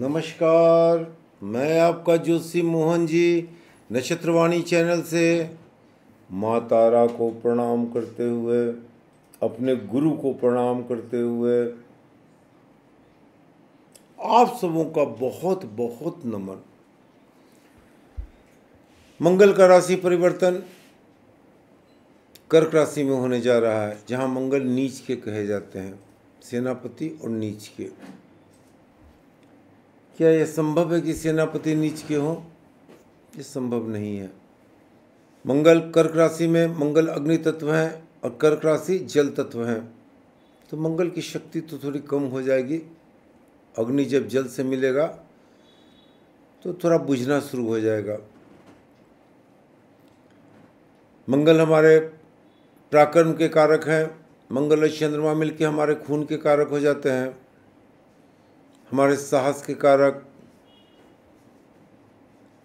नमस्कार मैं आपका ज्योतिषी मोहन जी नक्षत्रवाणी चैनल से माँ तारा को प्रणाम करते हुए अपने गुरु को प्रणाम करते हुए आप सबों का बहुत बहुत नमन मंगल का राशि परिवर्तन कर्क राशि में होने जा रहा है जहाँ मंगल नीच के कहे जाते हैं सेनापति और नीच के क्या यह संभव है कि सेनापति नीच के हों ये संभव नहीं है मंगल कर्क राशि में मंगल अग्नि तत्व हैं और कर्क राशि जल तत्व हैं तो मंगल की शक्ति तो थोड़ी कम हो जाएगी अग्नि जब जल से मिलेगा तो थोड़ा बुझना शुरू हो जाएगा मंगल हमारे पराक्रम के कारक हैं मंगल और चंद्रमा मिलकर हमारे खून के कारक हो जाते हैं हमारे साहस के कारक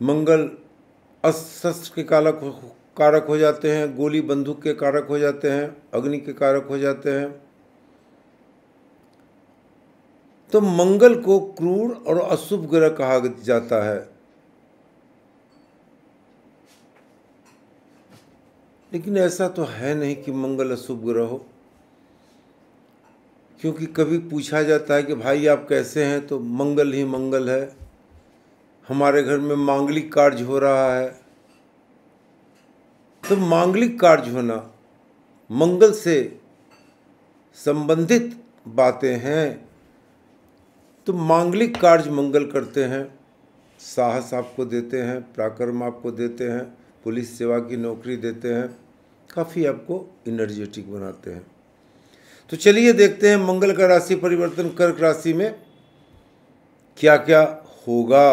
मंगल अस्त्र के कारक कारक हो जाते हैं गोली बंदूक के कारक हो जाते हैं अग्नि के कारक हो जाते हैं तो मंगल को क्रूर और अशुभ ग्रह कहा जाता है लेकिन ऐसा तो है नहीं कि मंगल अशुभ ग्रह हो क्योंकि कभी पूछा जाता है कि भाई आप कैसे हैं तो मंगल ही मंगल है हमारे घर में मांगलिक कार्य हो रहा है तो मांगलिक कार्य होना मंगल से संबंधित बातें हैं तो मांगलिक कार्य मंगल करते हैं साहस आपको देते हैं पराक्रम आपको देते हैं पुलिस सेवा की नौकरी देते हैं काफ़ी आपको इनर्जेटिक बनाते हैं तो चलिए देखते हैं मंगल का राशि परिवर्तन कर्क राशि में क्या क्या होगा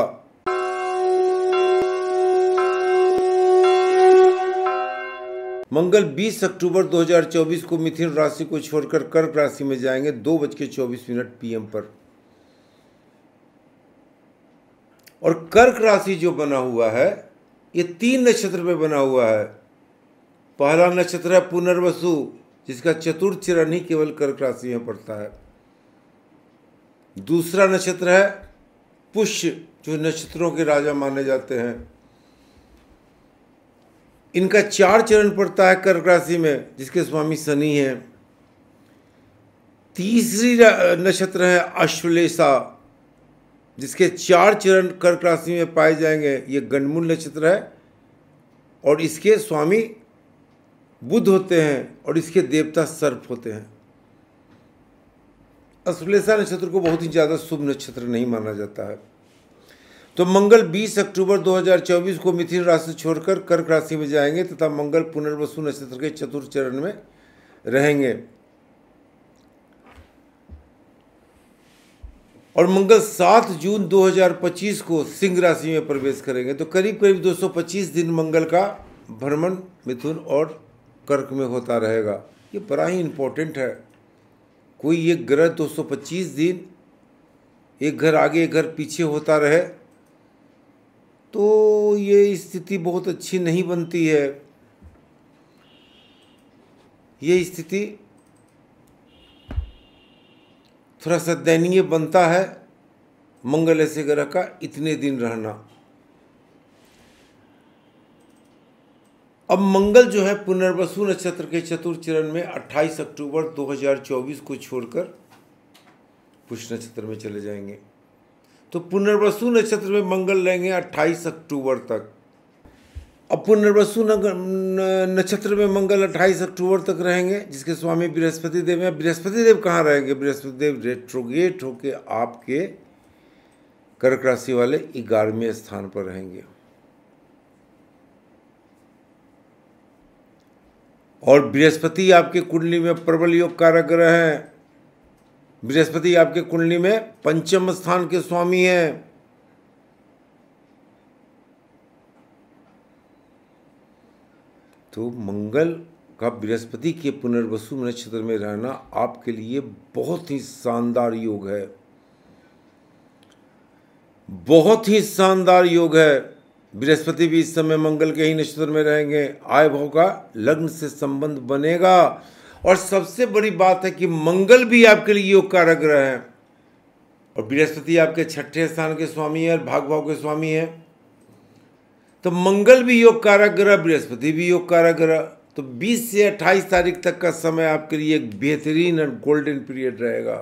मंगल 20 अक्टूबर 2024 को मिथिन राशि को छोड़कर कर्क राशि में जाएंगे दो बज के चौबीस मिनट पीएम पर और कर्क राशि जो बना हुआ है ये तीन नक्षत्र में बना हुआ है पहला नक्षत्र है पुनर्वसु जिसका चतुर्थ चरण ही केवल कर्क राशि में पड़ता है दूसरा नक्षत्र है पुष्य जो नक्षत्रों के राजा माने जाते हैं इनका चार चरण पड़ता है कर्क राशि में जिसके स्वामी शनि हैं तीसरी नक्षत्र है अश्वलेशा जिसके चार चरण कर्क राशि में पाए जाएंगे ये गणमूल नक्षत्र है और इसके स्वामी बुद्ध होते हैं और इसके देवता सर्प होते हैं अश्लेषा नक्षत्र को बहुत ही ज़्यादा शुभ नक्षत्र नहीं माना जाता है तो मंगल 20 अक्टूबर 2024 को मिथिन राशि छोड़कर कर्क राशि में जाएंगे तथा मंगल पुनर्वसु नक्षत्र के चतुर्थ चरण में रहेंगे और मंगल 7 जून 2025 को सिंह राशि में प्रवेश करेंगे तो करीब करीब 225 दिन मंगल का भ्रमण मिथुन और कर्क में होता रहेगा ये बड़ा ही इम्पोर्टेंट है कोई एक ग्रह 225 दिन एक घर आगे एक घर पीछे होता रहे तो ये स्थिति बहुत अच्छी नहीं बनती है ये स्थिति थोड़ा सा दयनीय बनता है मंगल ऐसे ग्रह का इतने दिन रहना अब मंगल जो है पुनर्वसु नक्षत्र के चतुर्थ चरण में 28 अक्टूबर 2024 को छोड़कर पुष्य नक्षत्र में चले जाएंगे तो पुनर्वसु नक्षत्र में मंगल रहेंगे 28 अक्टूबर तक अब पुनर्वसु नक्षत्र में मंगल 28 अक्टूबर तक रहेंगे जिसके स्वामी बृहस्पति देव हैं बृहस्पति देव कहाँ रहेंगे बृहस्पति देव रेट्रोगेट होके आपके कर्क राशि वाले ग्यारहवें स्थान पर रहेंगे और बृहस्पति आपके कुंडली में प्रबल योग कारक ग्रह हैं बृहस्पति आपके कुंडली में पंचम स्थान के स्वामी हैं तो मंगल का बृहस्पति के पुनर्वसु नक्षत्र में रहना आपके लिए बहुत ही शानदार योग है बहुत ही शानदार योग है बृहस्पति भी इस समय मंगल के ही नक्षत्र में रहेंगे आय भाव का लग्न से संबंध बनेगा और सबसे बड़ी बात है कि मंगल भी आपके लिए योग रग रहे है और बृहस्पति आपके छठे स्थान के स्वामी है और भाग भाव के स्वामी है तो मंगल भी योग कारक ग्रह बृहस्पति भी योग कारक ग्रह तो 20 से 28 तारीख तक का समय आपके लिए एक बेहतरीन और गोल्डन पीरियड रहेगा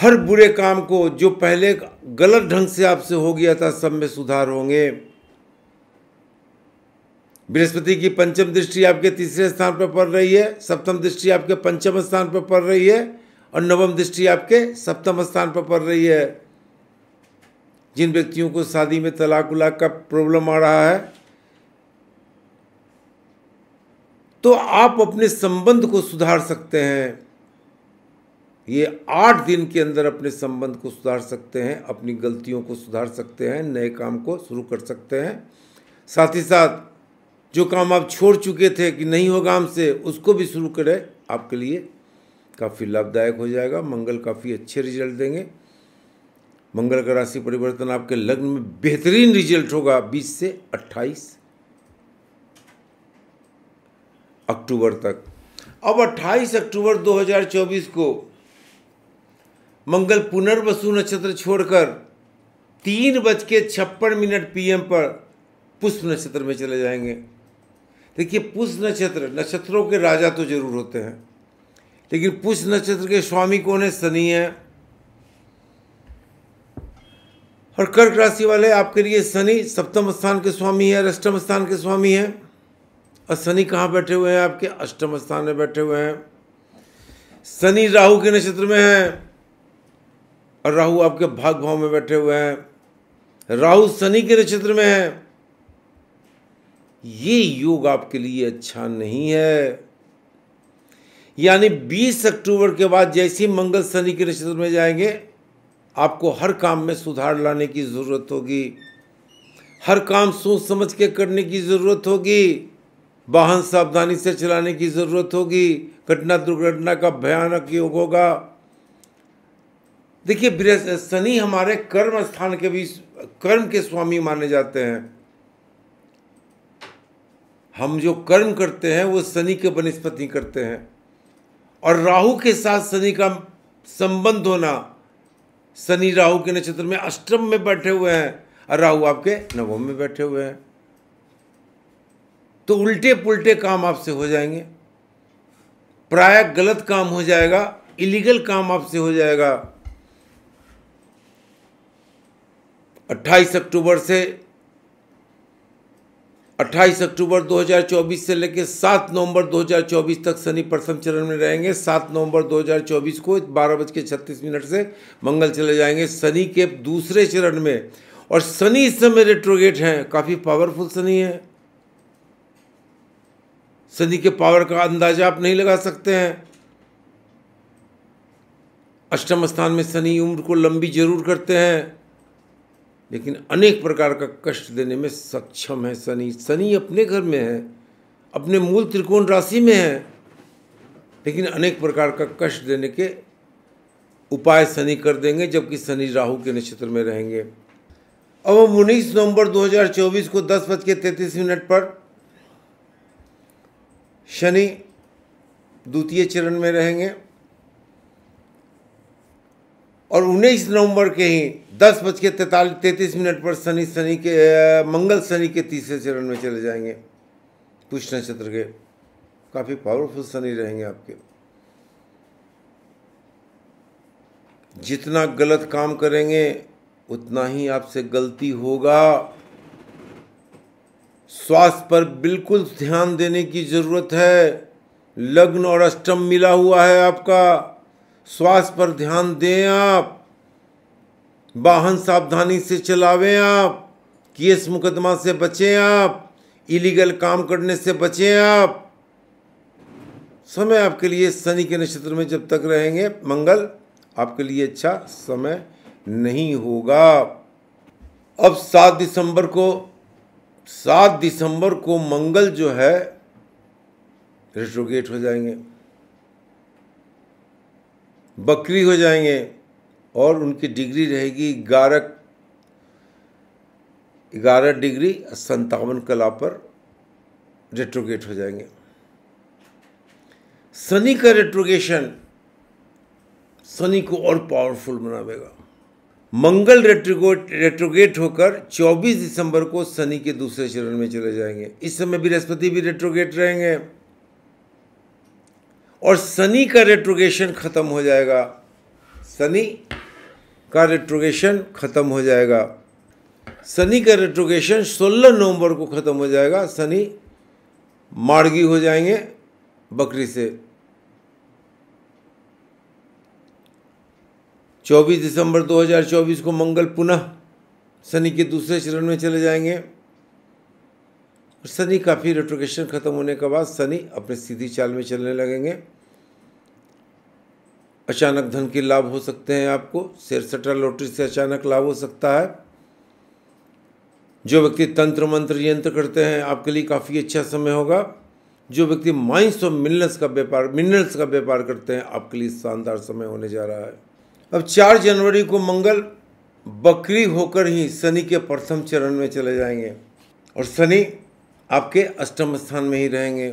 हर बुरे काम को जो पहले गलत ढंग से आपसे हो गया था सब में सुधार होंगे बृहस्पति की पंचम दृष्टि आपके तीसरे स्थान पर पड़ रही है सप्तम दृष्टि आपके पंचम स्थान पर पड़ रही है और नवम दृष्टि आपके सप्तम स्थान पर पड़ रही है जिन व्यक्तियों को शादी में तलाक उलाक का प्रॉब्लम आ रहा है तो आप अपने संबंध को सुधार सकते हैं ये आठ दिन के अंदर अपने संबंध को सुधार सकते हैं अपनी गलतियों को सुधार सकते हैं नए काम को शुरू कर सकते हैं साथ ही साथ जो काम आप छोड़ चुके थे कि नहीं होगा हमसे उसको भी शुरू करें आपके लिए काफ़ी लाभदायक हो जाएगा मंगल काफ़ी अच्छे रिजल्ट देंगे मंगल का राशि परिवर्तन आपके लग्न में बेहतरीन रिजल्ट होगा 20 से 28 अक्टूबर तक अब 28 अक्टूबर 2024 को मंगल पुनर्वसु नक्षत्र छोड़कर तीन बज के छप्पन मिनट पीएम पर पुष्प नक्षत्र में चले जाएंगे देखिए पुष्प नक्षत्र नक्षत्रों के राजा तो जरूर होते हैं लेकिन पुष्प नक्षत्र के स्वामी कौन है शनि है और कर्क राशि वाले आपके लिए शनि सप्तम स्थान के स्वामी है अष्टम स्थान के स्वामी है और शनि कहाँ बैठे हुए हैं आपके अष्टम स्थान में बैठे हुए हैं शनि राहु के नक्षत्र में है और राहु आपके भाग भाव में बैठे हुए हैं राहु शनि के नक्षत्र में है ये योग आपके लिए अच्छा नहीं है यानी 20 अक्टूबर के बाद जैसे ही मंगल शनि के नक्षत्र में जाएंगे आपको हर काम में सुधार लाने की ज़रूरत होगी हर काम सोच समझ के करने की ज़रूरत होगी वाहन सावधानी से चलाने की ज़रूरत होगी घटना दुर्घटना का भयानक योग होगा देखिए बृह शनि हमारे कर्म स्थान के भी कर्म के स्वामी माने जाते हैं हम जो कर्म करते हैं वो शनि के वनस्पति करते हैं और राहु के साथ शनि का संबंध होना शनि राहु के नक्षत्र में अष्टम में बैठे हुए हैं और राहु आपके नवम में बैठे हुए हैं तो उल्टे पुल्टे काम आपसे हो जाएंगे प्राय गलत काम हो जाएगा इलीगल काम आपसे हो जाएगा 28 अक्टूबर से 28 अक्टूबर 2024 से लेकर 7 नवंबर 2024 तक शनि प्रथम चरण में रहेंगे 7 नवंबर 2024 को बारह बज के छत्तीस मिनट से मंगल चले जाएंगे शनि के दूसरे चरण में और शनि इस समय रेट्रोगेट हैं काफ़ी पावरफुल शनि है शनि के पावर का अंदाजा आप नहीं लगा सकते हैं अष्टम स्थान में शनि उम्र को लंबी जरूर करते हैं लेकिन अनेक प्रकार का कष्ट देने में सक्षम है शनि शनि अपने घर में है अपने मूल त्रिकोण राशि में है लेकिन अनेक प्रकार का कष्ट देने के उपाय शनि कर देंगे जबकि शनि राहु के नक्षत्र में रहेंगे अब हम उन्नीस नवंबर 2024 को दस बज के तैंतीस मिनट पर शनि द्वितीय चरण में रहेंगे और उन्नीस नवंबर के ही दस बज के तैतालीस तैंतीस मिनट पर शनि शनि के मंगल शनि के तीसरे चरण में चले जाएंगे पुष्य नक्षत्र के काफ़ी पावरफुल शनि रहेंगे आपके जितना गलत काम करेंगे उतना ही आपसे गलती होगा स्वास्थ्य पर बिल्कुल ध्यान देने की ज़रूरत है लग्न और अष्टम मिला हुआ है आपका स्वास्थ्य पर ध्यान दें आप वाहन सावधानी से चलावें आप केस मुकदमा से बचें आप इलीगल काम करने से बचें आप समय आपके लिए शनि के नक्षत्र में जब तक रहेंगे मंगल आपके लिए अच्छा समय नहीं होगा अब सात दिसंबर को सात दिसंबर को मंगल जो है रेट्रोगेट हो जाएंगे बकरी हो जाएंगे और उनकी डिग्री रहेगी ग्यारह ग्यारह डिग्री संतावन कला पर रेट्रोगेट हो जाएंगे शनि का रेट्रोगेशन शनि को और पावरफुल बनावेगा मंगल रेट्रोगेट रेट्रोगेट होकर 24 दिसंबर को शनि के दूसरे चरण में चले जाएंगे इस समय बृहस्पति भी, भी रेट्रोगेट रहेंगे और शनि का रेट्रोगेशन खत्म हो जाएगा शनि का रेट्रोगेशन ख़त्म हो जाएगा शनि का रेट्रोगेशन 16 नवंबर को ख़त्म हो जाएगा शनि मार्गी हो जाएंगे बकरी से 24 दिसंबर 2024 को मंगल पुनः शनि के दूसरे चरण में चले जाएंगे शनि काफ़ी रेट्रोगेशन ख़त्म होने के बाद शनि अपने सीधी चाल में चलने लगेंगे अचानक धन के लाभ हो सकते हैं आपको शेर सट्टा लॉटरी से अचानक लाभ हो सकता है जो व्यक्ति तंत्र मंत्र यंत्र करते हैं आपके लिए काफ़ी अच्छा समय होगा जो व्यक्ति माइंस और मिनरल्स का व्यापार मिनरल्स का व्यापार करते हैं आपके लिए शानदार समय होने जा रहा है अब चार जनवरी को मंगल बकरी होकर ही शनि के प्रथम चरण में चले जाएंगे और शनि आपके अष्टम स्थान में ही रहेंगे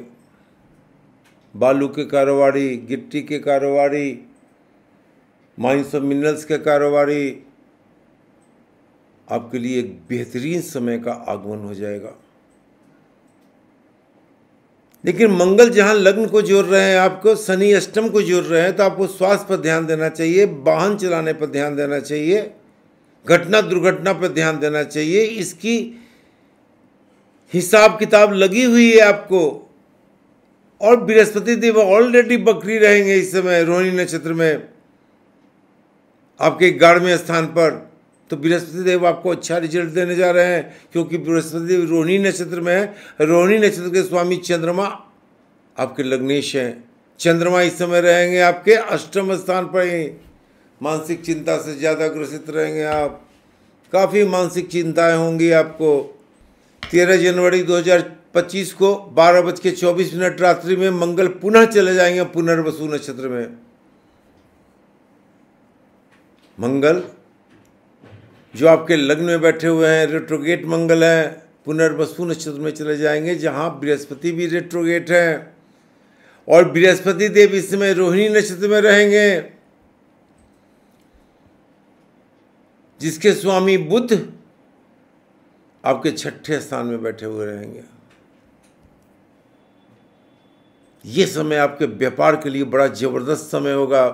बालू के कारोबारी गिट्टी के कारोबारी माइंस ऑफ मिनरल्स के कारोबारी आपके लिए एक बेहतरीन समय का आगमन हो जाएगा लेकिन मंगल जहां लग्न को जोड़ रहे हैं आपको शनि अष्टम को जोड़ रहे हैं तो आपको स्वास्थ्य पर ध्यान देना चाहिए वाहन चलाने पर ध्यान देना चाहिए घटना दुर्घटना पर ध्यान देना चाहिए इसकी हिसाब किताब लगी हुई है आपको और बृहस्पति देव ऑलरेडी बकरी रहेंगे इस समय रोहिणी नक्षत्र में आपके ग्यारहवें स्थान पर तो बृहस्पति देव आपको अच्छा रिजल्ट देने जा रहे हैं क्योंकि बृहस्पति देव रोहिणी नक्षत्र में है रोहिणी नक्षत्र के स्वामी चंद्रमा आपके लग्नेश हैं चंद्रमा इस समय रहेंगे आपके अष्टम स्थान पर ही मानसिक चिंता से ज़्यादा ग्रसित रहेंगे आप काफ़ी मानसिक चिंताएं होंगी आपको तेरह जनवरी 2025 को बारह बज के चौबीस मिनट रात्रि में मंगल पुनः चले जाएंगे पुनर्वसु नक्षत्र में मंगल जो आपके लग्न में बैठे हुए हैं रेट्रोगेट मंगल है पुनर्वसु नक्षत्र में चले जाएंगे जहां बृहस्पति भी रेट्रोगेट है और बृहस्पति देव इस समय रोहिणी नक्षत्र में रहेंगे जिसके स्वामी बुद्ध आपके छठे स्थान में बैठे हुए रहेंगे ये समय आपके व्यापार के लिए बड़ा जबरदस्त समय होगा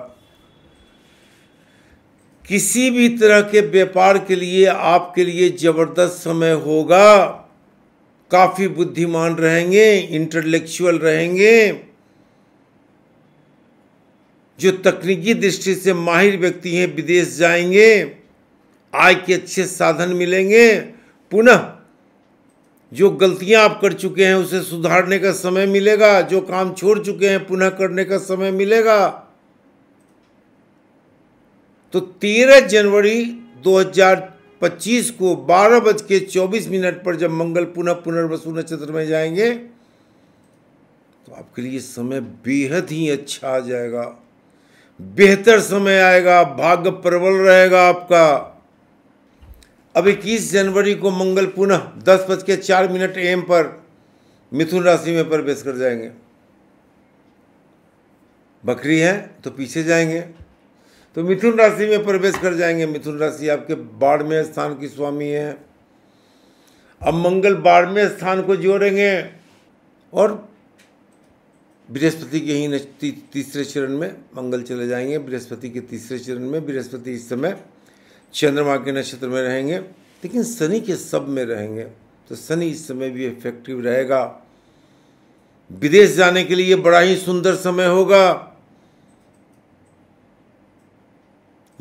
किसी भी तरह के व्यापार के लिए आपके लिए ज़बरदस्त समय होगा काफ़ी बुद्धिमान रहेंगे इंटेलेक्चुअल रहेंगे जो तकनीकी दृष्टि से माहिर व्यक्ति हैं विदेश जाएंगे आय के अच्छे साधन मिलेंगे पुनः जो गलतियां आप कर चुके हैं उसे सुधारने का समय मिलेगा जो काम छोड़ चुके हैं पुनः करने का समय मिलेगा तो 13 जनवरी 2025 को बारह बज के चौबीस मिनट पर जब मंगल पुनः पुनर्वसु नक्षत्र में जाएंगे तो आपके लिए समय बेहद ही अच्छा आ जाएगा बेहतर समय आएगा भाग्य प्रबल रहेगा आपका अब इक्कीस जनवरी को मंगल पुनः दस बज के चार मिनट एम पर मिथुन राशि में प्रवेश कर जाएंगे बकरी है तो पीछे जाएंगे तो मिथुन राशि में प्रवेश कर जाएंगे मिथुन राशि आपके बारहवें स्थान की स्वामी है अब मंगल बारहवें स्थान को जोड़ेंगे और बृहस्पति के ही ती, तीसरे चरण में मंगल चले जाएंगे बृहस्पति के तीसरे चरण में बृहस्पति इस समय चंद्रमा के नक्षत्र में रहेंगे लेकिन शनि के सब में रहेंगे तो शनि इस समय भी इफेक्टिव रहेगा विदेश जाने के लिए बड़ा ही सुंदर समय होगा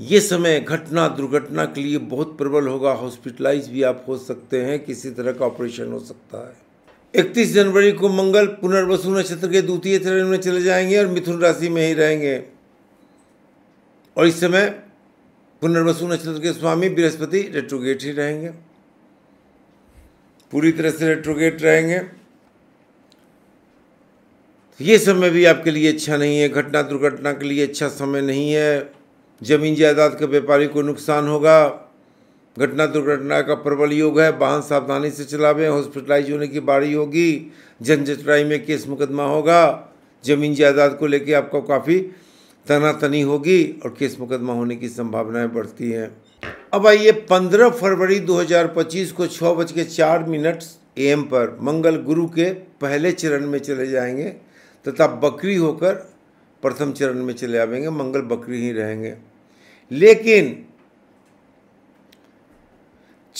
ये समय घटना दुर्घटना के लिए बहुत प्रबल होगा हॉस्पिटलाइज भी आप हो सकते हैं किसी तरह का ऑपरेशन हो सकता है 31 जनवरी को मंगल पुनर्वसु नक्षत्र के द्वितीय चरण में चले जाएंगे और मिथुन राशि में ही रहेंगे और इस समय पुनर्वसु नक्षत्र के स्वामी बृहस्पति रेट्रोगेट ही रहेंगे पूरी तरह से रेट्रोगेट रहेंगे ये समय भी आपके लिए अच्छा नहीं है घटना दुर्घटना के लिए अच्छा समय नहीं है जमीन जायदाद के व्यापारी को नुकसान होगा घटना दुर्घटना का प्रबल योग है वाहन सावधानी से चलावें हॉस्पिटलाइज होने की बारी होगी जनजटराई में केस मुकदमा होगा जमीन जायदाद को लेकर आपको काफ़ी तनातनी होगी और केस मुकदमा होने की संभावनाएं बढ़ती हैं अब आइए 15 फरवरी 2025 को छः बज के चार मिनट एम पर मंगल गुरु के पहले चरण में चले जाएंगे तथा बकरी होकर प्रथम चरण में चले आवेंगे मंगल बकरी ही रहेंगे लेकिन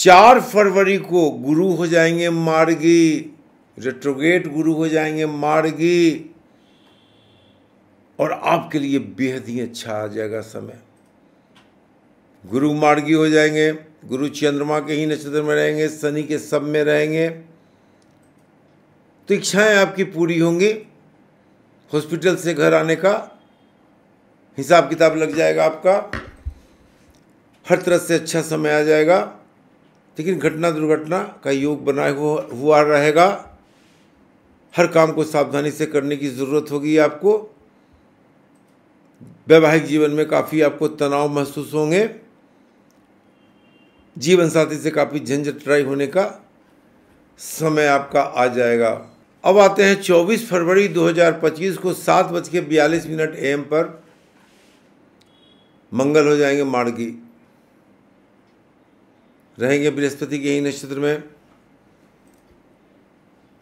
चार फरवरी को गुरु हो जाएंगे मार्गी रेट्रोगेट गुरु हो जाएंगे मार्गी और आपके लिए बेहद ही अच्छा आ जाएगा समय गुरु मार्गी हो जाएंगे गुरु चंद्रमा के ही नक्षत्र में रहेंगे शनि के सब में रहेंगे तो इच्छाएं आपकी पूरी होंगी हॉस्पिटल से घर आने का हिसाब किताब लग जाएगा आपका हर तरह से अच्छा समय आ जाएगा लेकिन घटना दुर्घटना का योग बनाए हुआ रहेगा हर काम को सावधानी से करने की ज़रूरत होगी आपको वैवाहिक जीवन में काफ़ी आपको तनाव महसूस होंगे जीवन साथी से काफ़ी झंझट ट्राई होने का समय आपका आ जाएगा अब आते हैं 24 फरवरी 2025 को सात बज के बयालीस मिनट एम पर मंगल हो जाएंगे मार्गी रहेंगे बृहस्पति के ही नक्षत्र में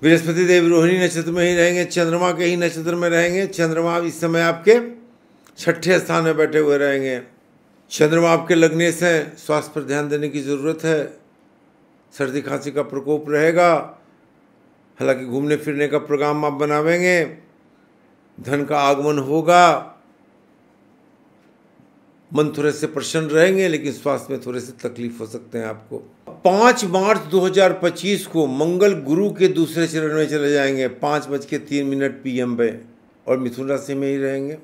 बृहस्पति देव रोहिणी नक्षत्र में ही रहेंगे चंद्रमा के ही नक्षत्र में रहेंगे चंद्रमा इस समय आपके छठे स्थान में बैठे हुए रहेंगे चंद्रमा आपके लगने से स्वास्थ्य पर ध्यान देने की ज़रूरत है सर्दी खांसी का प्रकोप रहेगा हालांकि घूमने फिरने का प्रोग्राम आप बनावेंगे धन का आगमन होगा मन थोड़े से प्रसन्न रहेंगे लेकिन स्वास्थ्य में थोड़े से तकलीफ हो सकते हैं आपको पाँच मार्च 2025 को मंगल गुरु के दूसरे चरण में चले जाएंगे पाँच बज के तीन मिनट पी एम पे और मिथुन राशि में ही रहेंगे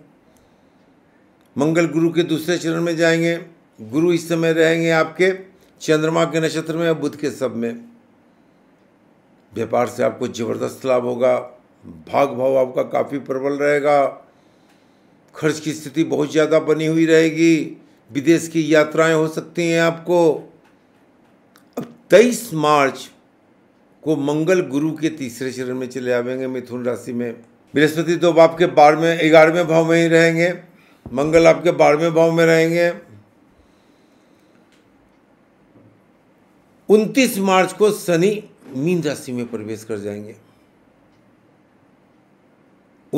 मंगल गुरु के दूसरे चरण में जाएंगे गुरु इस समय रहेंगे आपके चंद्रमा के नक्षत्र में और बुध के सब में व्यापार से आपको जबरदस्त लाभ होगा भाग भाव आपका काफ़ी प्रबल रहेगा खर्च की स्थिति बहुत ज़्यादा बनी हुई रहेगी विदेश की यात्राएं हो सकती हैं आपको अब तेईस मार्च को मंगल गुरु के तीसरे चरण में चले आवेंगे मिथुन राशि में बृहस्पति तो आपके बारहवें ग्यारहवें भाव में ही रहेंगे मंगल आपके बारहवें भाव में रहेंगे उनतीस मार्च को शनि मीन राशि में प्रवेश कर जाएंगे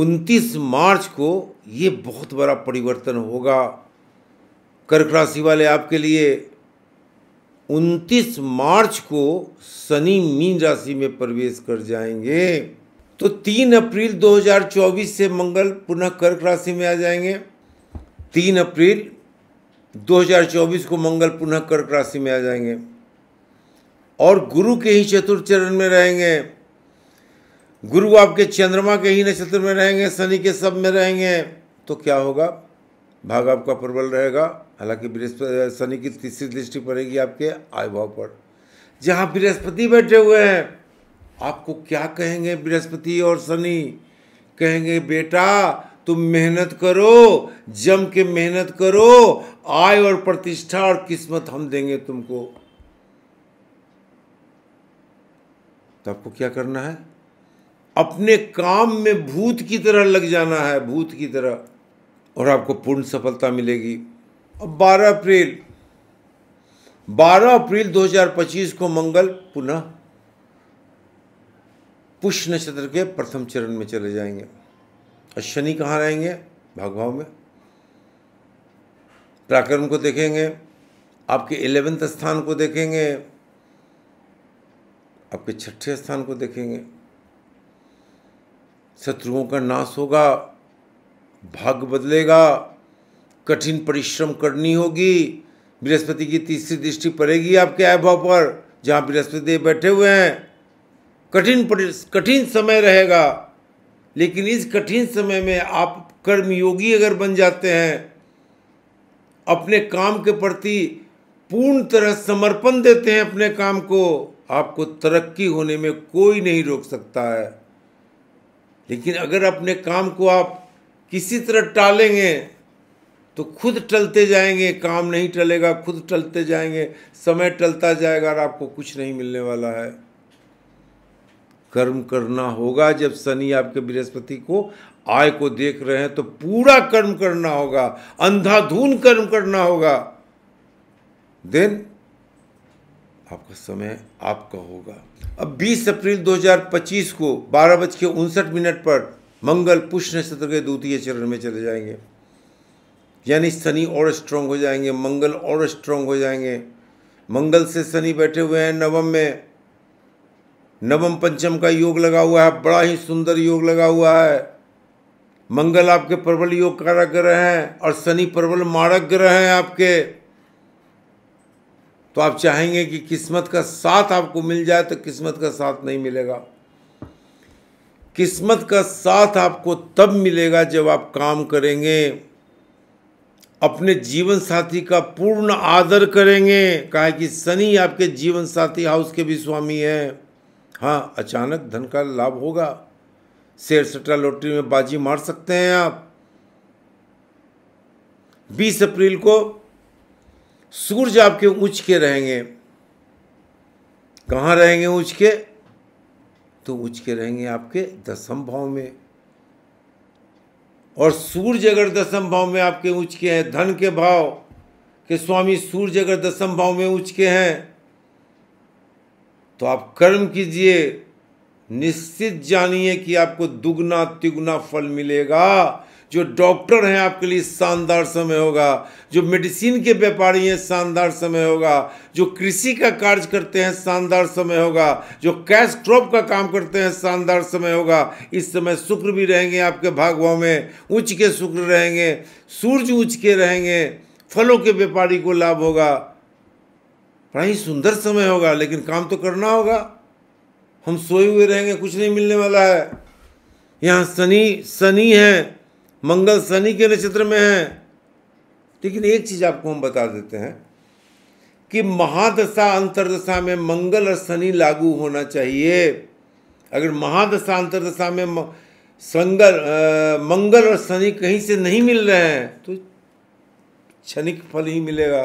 उनतीस मार्च को ये बहुत बड़ा परिवर्तन होगा कर्क राशि वाले आपके लिए उनतीस मार्च को शनि मीन राशि में प्रवेश कर जाएंगे तो तीन अप्रैल 2024 से मंगल पुनः कर्क राशि में आ जाएंगे तीन अप्रैल 2024 को मंगल पुनः कर्क राशि में आ जाएंगे और गुरु के ही चतुर्थ चरण में रहेंगे गुरु आपके चंद्रमा के ही नक्षत्र में रहेंगे शनि के सब में रहेंगे तो क्या होगा भाग आपका प्रबल रहेगा हालांकि बृहस्पति शनि की तीसरी दृष्टि पड़ेगी आपके आय भाव पर जहाँ बृहस्पति बैठे हुए हैं आपको क्या कहेंगे बृहस्पति और शनि कहेंगे बेटा तुम मेहनत करो जम के मेहनत करो आय और प्रतिष्ठा और किस्मत हम देंगे तुमको तो आपको क्या करना है अपने काम में भूत की तरह लग जाना है भूत की तरह और आपको पूर्ण सफलता मिलेगी अब 12 अप्रैल 12 अप्रैल 2025 को मंगल पुनः पुष्य नक्षत्र के प्रथम चरण में चले जाएंगे और शनि कहाँ रहेंगे भागभाव में प्राकरण को देखेंगे आपके इलेवेंथ स्थान को देखेंगे आपके छठे स्थान को देखेंगे शत्रुओं का नाश होगा भाग्य बदलेगा कठिन परिश्रम करनी होगी बृहस्पति की तीसरी दृष्टि पड़ेगी आपके अभाव पर जहाँ बृहस्पति बैठे हुए हैं कठिन कठिन समय रहेगा लेकिन इस कठिन समय में आप कर्मयोगी अगर बन जाते हैं अपने काम के प्रति पूर्ण तरह समर्पण देते हैं अपने काम को आपको तरक्की होने में कोई नहीं रोक सकता है लेकिन अगर अपने काम को आप किसी तरह टालेंगे तो खुद टलते जाएंगे काम नहीं टलेगा खुद टलते जाएंगे समय टलता जाएगा और आपको कुछ नहीं मिलने वाला है कर्म करना होगा जब शनि आपके बृहस्पति को आय को देख रहे हैं तो पूरा कर्म करना होगा अंधाधुन कर्म करना होगा देन आपका समय आपका होगा अब 20 अप्रैल 2025 को बारह बज के उनसठ मिनट पर मंगल पुष्य नक्षत्र के द्वितीय चरण में चले जाएंगे यानी शनि और स्ट्रांग हो जाएंगे मंगल और स्ट्रांग हो जाएंगे मंगल से शनि बैठे हुए हैं नवम में नवम पंचम का योग लगा हुआ है बड़ा ही सुंदर योग लगा हुआ है मंगल आपके प्रबल योग कारक ग्रह हैं और शनि प्रबल मारक ग्रह हैं आपके तो आप चाहेंगे कि किस्मत का साथ आपको मिल जाए तो किस्मत का साथ नहीं मिलेगा किस्मत का साथ आपको तब मिलेगा जब आप काम करेंगे अपने जीवन साथी का पूर्ण आदर करेंगे कहा कि शनि आपके जीवन साथी हाउस के भी स्वामी है हाँ अचानक धन का लाभ होगा शेयर सट्टा लॉटरी में बाजी मार सकते हैं आप 20 अप्रैल को सूर्य आपके ऊंच के रहेंगे कहाँ रहेंगे ऊंच के तो ऊंच के रहेंगे आपके दसम भाव में और सूर्य अगर दसम भाव में आपके ऊंच के हैं धन के भाव के स्वामी सूर्य अगर दसम भाव में ऊंच के हैं तो आप कर्म कीजिए निश्चित जानिए कि आपको दुगना तिगुना फल मिलेगा जो डॉक्टर हैं आपके लिए शानदार समय होगा जो मेडिसिन के व्यापारी हैं शानदार समय होगा जो कृषि का कार्य करते हैं शानदार समय होगा जो कैश क्रॉप का काम करते हैं शानदार समय होगा इस समय शुक्र भी रहेंगे आपके भागवाओं में उच्च के शुक्र रहेंगे सूर्य उच्च के रहेंगे फलों के व्यापारी को लाभ होगा बड़ा ही सुंदर समय होगा लेकिन काम तो करना होगा हम सोए हुए रहेंगे कुछ नहीं मिलने वाला है यहाँ शनि शनि है मंगल शनि के नक्षत्र में है लेकिन एक चीज आपको हम बता देते हैं कि महादशा अंतरदशा में मंगल और शनि लागू होना चाहिए अगर महादशा अंतरदशा में संगल आ, मंगल और शनि कहीं से नहीं मिल रहे हैं तो क्षणिक फल ही मिलेगा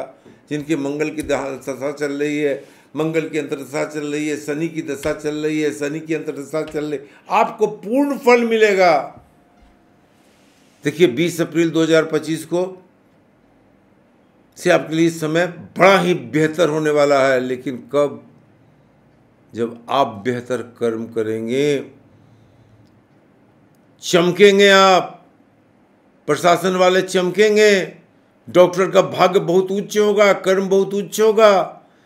जिनके मंगल की दशा चल रही है मंगल की अंतरदशा चल रही है शनि की दशा चल रही है शनि की अंतरदशा चल रही है आपको पूर्ण फल मिलेगा देखिए 20 अप्रैल 2025 को से आपके लिए समय बड़ा ही बेहतर होने वाला है लेकिन कब जब आप बेहतर कर्म करेंगे चमकेंगे आप प्रशासन वाले चमकेंगे डॉक्टर का भाग्य बहुत उच्च होगा कर्म बहुत उच्च होगा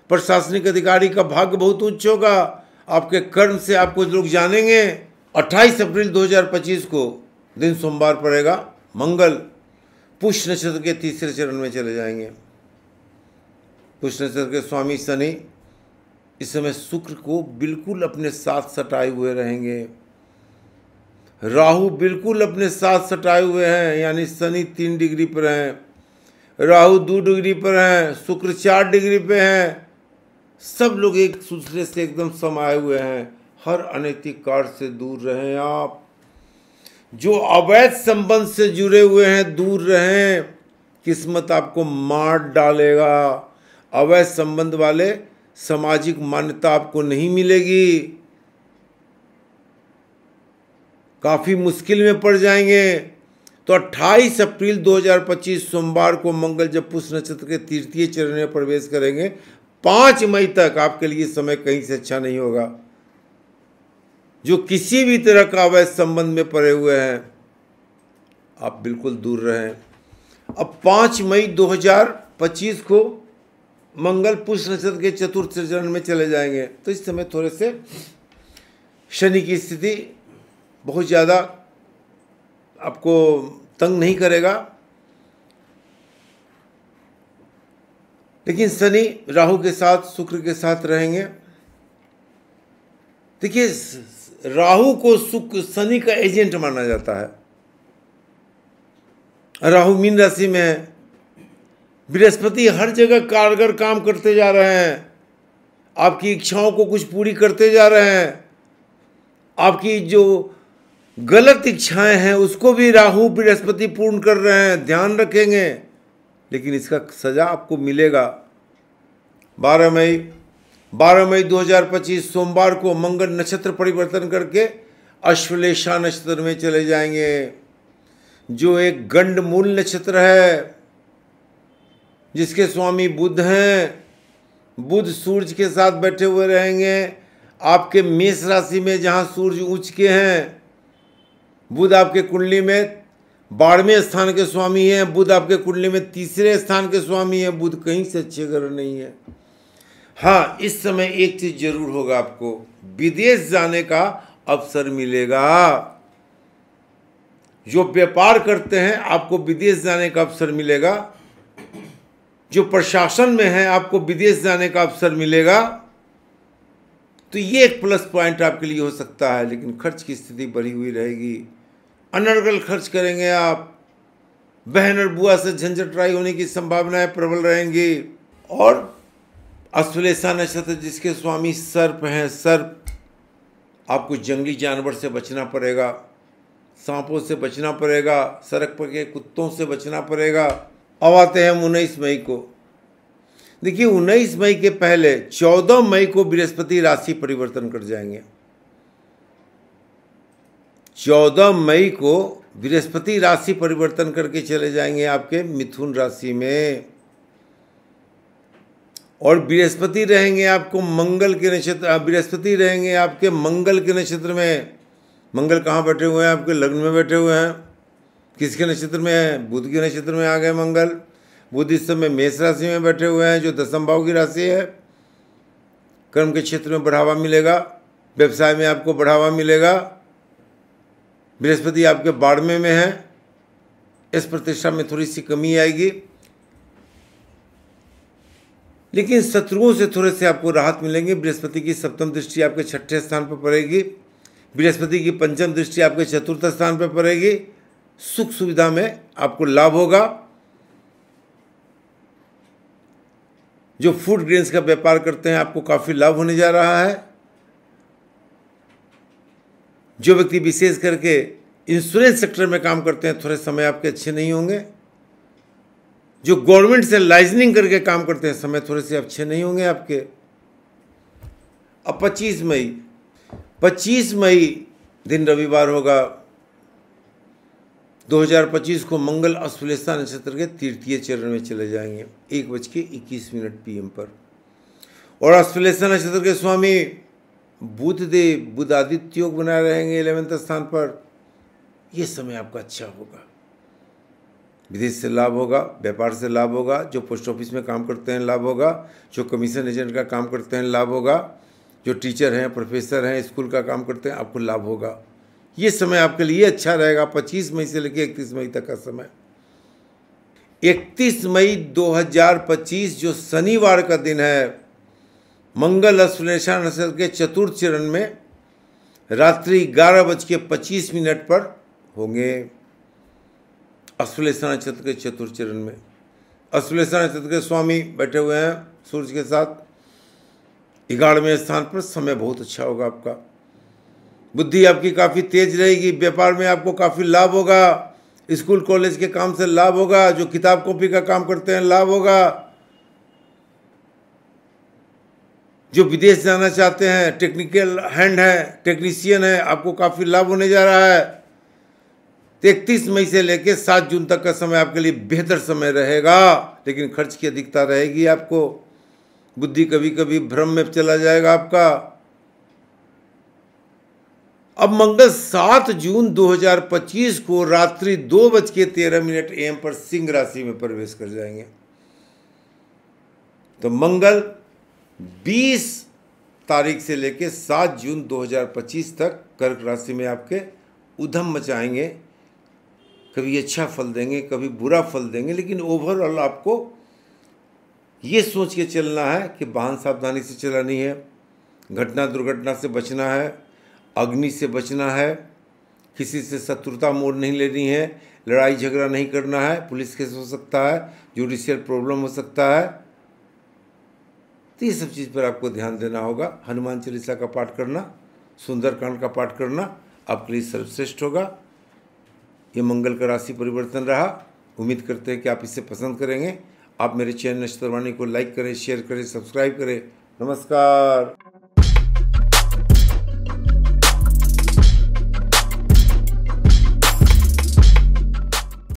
प्रशासनिक अधिकारी का भाग्य बहुत उच्च होगा आपके कर्म से आपको लोग जानेंगे 28 अप्रैल 2025 को दिन सोमवार पड़ेगा मंगल पुष्य नक्षत्र के तीसरे चरण में चले जाएंगे पुष्य नक्षत्र के स्वामी शनि इस समय शुक्र को बिल्कुल अपने साथ सटाए हुए रहेंगे राहु बिल्कुल अपने साथ सटाए हुए हैं यानी शनि तीन डिग्री पर हैं राहु दो डिग्री पर हैं शुक्र चार डिग्री पे हैं सब लोग एक दूसरे से एकदम समाये हुए हैं हर अनैतिक कार्य से दूर रहें आप जो अवैध संबंध से जुड़े हुए हैं दूर रहें किस्मत आपको मार डालेगा अवैध संबंध वाले सामाजिक मान्यता आपको नहीं मिलेगी काफ़ी मुश्किल में पड़ जाएंगे तो 28 अप्रैल 2025 सोमवार को मंगल जब पुष्य नक्षत्र के तृतीय चरण में प्रवेश करेंगे पाँच मई तक आपके लिए समय कहीं से अच्छा नहीं होगा जो किसी भी तरह का अवैध संबंध में पड़े हुए हैं आप बिल्कुल दूर रहें अब पाँच मई 2025 को मंगल पुष्य नक्षत्र के चतुर्थ चरण में चले जाएंगे तो इस समय थोड़े से शनि की स्थिति बहुत ज़्यादा आपको तंग नहीं करेगा लेकिन शनि राहु के साथ शुक्र के साथ रहेंगे देखिए राहु को सुख शनि का एजेंट माना जाता है राहु मीन राशि में बृहस्पति हर जगह कारगर काम करते जा रहे हैं आपकी इच्छाओं को कुछ पूरी करते जा रहे हैं आपकी जो गलत इच्छाएं हैं उसको भी राहु बृहस्पति पूर्ण कर रहे हैं ध्यान रखेंगे लेकिन इसका सजा आपको मिलेगा बारह मई 12 मई 2025 सोमवार को मंगल नक्षत्र परिवर्तन करके अश्वलेशा नक्षत्र में चले जाएंगे जो एक गंड मूल नक्षत्र है जिसके स्वामी बुद्ध हैं बुद्ध सूर्य के साथ बैठे हुए रहेंगे आपके मेष राशि में जहाँ सूर्य ऊंच के हैं बुध आपके कुंडली में बारहवें स्थान के स्वामी हैं बुध आपके कुंडली में तीसरे स्थान के स्वामी हैं बुध कहीं से अच्छे ग्रह नहीं है हाँ इस समय एक चीज जरूर होगा आपको विदेश जाने का अवसर मिलेगा जो व्यापार करते हैं आपको विदेश जाने का अवसर मिलेगा जो प्रशासन में है आपको विदेश जाने का अवसर मिलेगा तो ये एक प्लस पॉइंट आपके लिए हो सकता है लेकिन खर्च की स्थिति बढ़ी हुई रहेगी अनर्गल खर्च करेंगे आप बहन और बुआ से झंझट राय होने की संभावनाएं प्रबल रहेंगी और अश्लेषा नक्षत्र जिसके स्वामी सर्प हैं सर्प आपको जंगली जानवर से बचना पड़ेगा सांपों से बचना पड़ेगा सड़क पर के कुत्तों से बचना पड़ेगा अब आते हैं हम उन्नीस मई को देखिए उन्नीस मई के पहले चौदह मई को बृहस्पति राशि परिवर्तन कर जाएंगे चौदह मई को बृहस्पति राशि परिवर्तन करके चले जाएंगे आपके मिथुन राशि में और बृहस्पति रहेंगे आपको मंगल के नक्षत्र हाँ, बृहस्पति रहेंगे आपके मंगल के नक्षत्र में मंगल कहाँ बैठे हुए हैं आपके लग्न में बैठे हुए हैं किसके नक्षत्र में है बुद्ध के नक्षत्र में आ गए मंगल बुद्ध इस समय मेष राशि में बैठे हुए हैं जो दसम भाव की राशि है कर्म के क्षेत्र में बढ़ावा मिलेगा व्यवसाय में आपको बढ़ावा मिलेगा बृहस्पति आपके बाड़मे में है इस प्रतिष्ठा में थोड़ी सी कमी आएगी लेकिन शत्रुओं से थोड़े से आपको राहत मिलेंगे बृहस्पति की सप्तम दृष्टि आपके छठे स्थान पर पड़ेगी बृहस्पति की पंचम दृष्टि आपके चतुर्थ स्थान पर पड़ेगी सुख सुविधा में आपको लाभ होगा जो फूड ग्रेन्स का व्यापार करते हैं आपको काफ़ी लाभ होने जा रहा है जो व्यक्ति विशेष करके इंश्योरेंस सेक्टर में काम करते हैं थोड़े समय आपके अच्छे नहीं होंगे जो गवर्नमेंट से लाइजनिंग करके काम करते हैं समय थोड़े से अच्छे नहीं होंगे आपके अब 25 मई 25 मई दिन रविवार होगा 2025 को मंगल अश्लेषा नक्षत्र के तृतीय चरण में चले जाएंगे एक बज के इक्कीस मिनट पीएम पर और अश्लेषा नक्षत्र के स्वामी बुध देव बुध आदित्य योग बनाए रहेंगे इलेवेंथ स्थान पर यह समय आपका अच्छा होगा विदेश से लाभ होगा व्यापार से लाभ होगा जो पोस्ट ऑफिस में काम करते हैं लाभ होगा जो कमीशन एजेंट का काम करते हैं लाभ होगा जो टीचर हैं प्रोफेसर हैं स्कूल का काम करते हैं आपको लाभ होगा ये समय आपके लिए अच्छा रहेगा पच्चीस मई से लेकर इकतीस मई तक का समय इकतीस मई 2025 जो शनिवार का दिन है मंगल अश्लेषा नक्षत्र के चतुर्थ चरण में रात्रि ग्यारह बज के पच्चीस मिनट पर होंगे अश्लेषण क्षेत्र के चतुर चरण में अश्लेषण क्षेत्र के स्वामी बैठे हुए हैं सूर्य के साथ ग्यारहवें स्थान पर समय बहुत अच्छा होगा आपका बुद्धि आपकी काफ़ी तेज रहेगी व्यापार में आपको काफ़ी लाभ होगा स्कूल कॉलेज के काम से लाभ होगा जो किताब कॉपी का काम करते हैं लाभ होगा जो विदेश जाना चाहते हैं टेक्निकल हैंड है टेक्नीशियन है आपको काफ़ी लाभ होने जा रहा है इकतीस मई से लेकर सात जून तक का समय आपके लिए बेहतर समय रहेगा लेकिन खर्च की अधिकता रहेगी आपको बुद्धि कभी कभी भ्रम में चला जाएगा आपका अब मंगल सात जून 2025 को रात्रि दो बज के तेरह मिनट एम पर सिंह राशि में प्रवेश कर जाएंगे तो मंगल 20 तारीख से लेकर सात जून 2025 तक कर्क राशि में आपके उधम मचाएंगे कभी अच्छा फल देंगे कभी बुरा फल देंगे लेकिन ओवरऑल आपको ये सोच के चलना है कि वाहन सावधानी से चलानी है घटना दुर्घटना से बचना है अग्नि से बचना है किसी से शत्रुता मोड़ नहीं लेनी है लड़ाई झगड़ा नहीं करना है पुलिस केस हो सकता है जुडिशियल प्रॉब्लम हो सकता है तो ये सब चीज़ पर आपको ध्यान देना होगा हनुमान चालीसा का पाठ करना सुंदरकांड का पाठ करना आपके लिए सर्वश्रेष्ठ होगा ये मंगल का राशि परिवर्तन रहा उम्मीद करते हैं कि आप इसे पसंद करेंगे आप मेरे चैनल नश्तरवाणी को लाइक करें शेयर करें सब्सक्राइब करें नमस्कार